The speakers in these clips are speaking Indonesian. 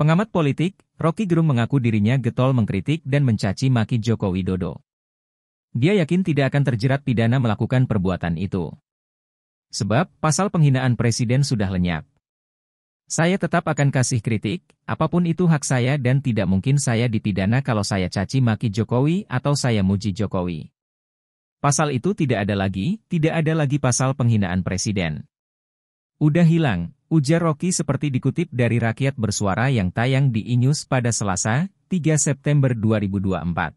Pengamat politik, Rocky Gerung mengaku dirinya getol mengkritik dan mencaci maki Joko Widodo. Dia yakin tidak akan terjerat pidana melakukan perbuatan itu. Sebab, pasal penghinaan presiden sudah lenyap. Saya tetap akan kasih kritik, apapun itu hak saya dan tidak mungkin saya dipidana kalau saya caci maki Jokowi atau saya muji Jokowi. Pasal itu tidak ada lagi, tidak ada lagi pasal penghinaan presiden. Udah hilang, Ujar Rocky seperti dikutip dari Rakyat Bersuara yang tayang di iNews pada Selasa, 3 September 2024.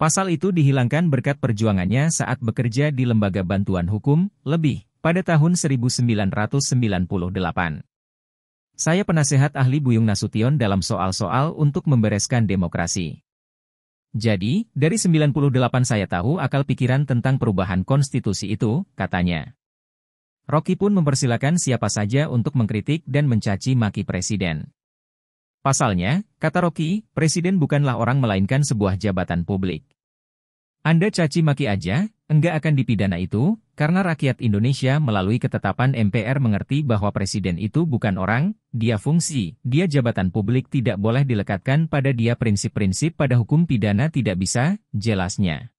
Pasal itu dihilangkan berkat perjuangannya saat bekerja di Lembaga Bantuan Hukum, lebih, pada tahun 1998. Saya penasehat ahli Buyung Nasution dalam soal-soal untuk membereskan demokrasi. Jadi, dari 98 saya tahu akal pikiran tentang perubahan konstitusi itu, katanya. Rocky pun mempersilahkan siapa saja untuk mengkritik dan mencaci maki presiden. Pasalnya, kata Rocky, presiden bukanlah orang melainkan sebuah jabatan publik. Anda caci maki aja, enggak akan dipidana itu, karena rakyat Indonesia melalui ketetapan MPR mengerti bahwa presiden itu bukan orang, dia fungsi, dia jabatan publik tidak boleh dilekatkan pada dia prinsip-prinsip pada hukum pidana tidak bisa, jelasnya.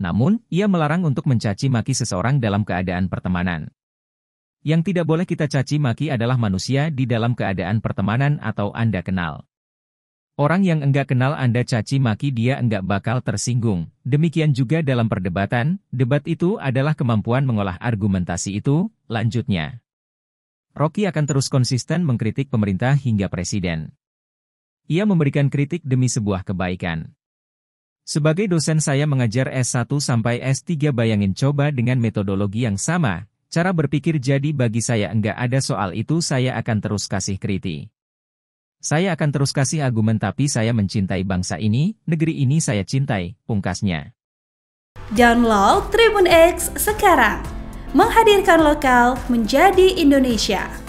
Namun, ia melarang untuk mencaci maki seseorang dalam keadaan pertemanan. Yang tidak boleh kita caci maki adalah manusia di dalam keadaan pertemanan atau Anda kenal. Orang yang enggak kenal Anda caci maki dia enggak bakal tersinggung. Demikian juga dalam perdebatan, debat itu adalah kemampuan mengolah argumentasi itu, lanjutnya. Rocky akan terus konsisten mengkritik pemerintah hingga presiden. Ia memberikan kritik demi sebuah kebaikan. Sebagai dosen saya mengajar S1 sampai S3 bayangin coba dengan metodologi yang sama, cara berpikir jadi bagi saya enggak ada soal itu saya akan terus kasih kritik. Saya akan terus kasih argumen tapi saya mencintai bangsa ini, negeri ini saya cintai, pungkasnya. Download Tribun X sekarang. Menghadirkan lokal menjadi Indonesia.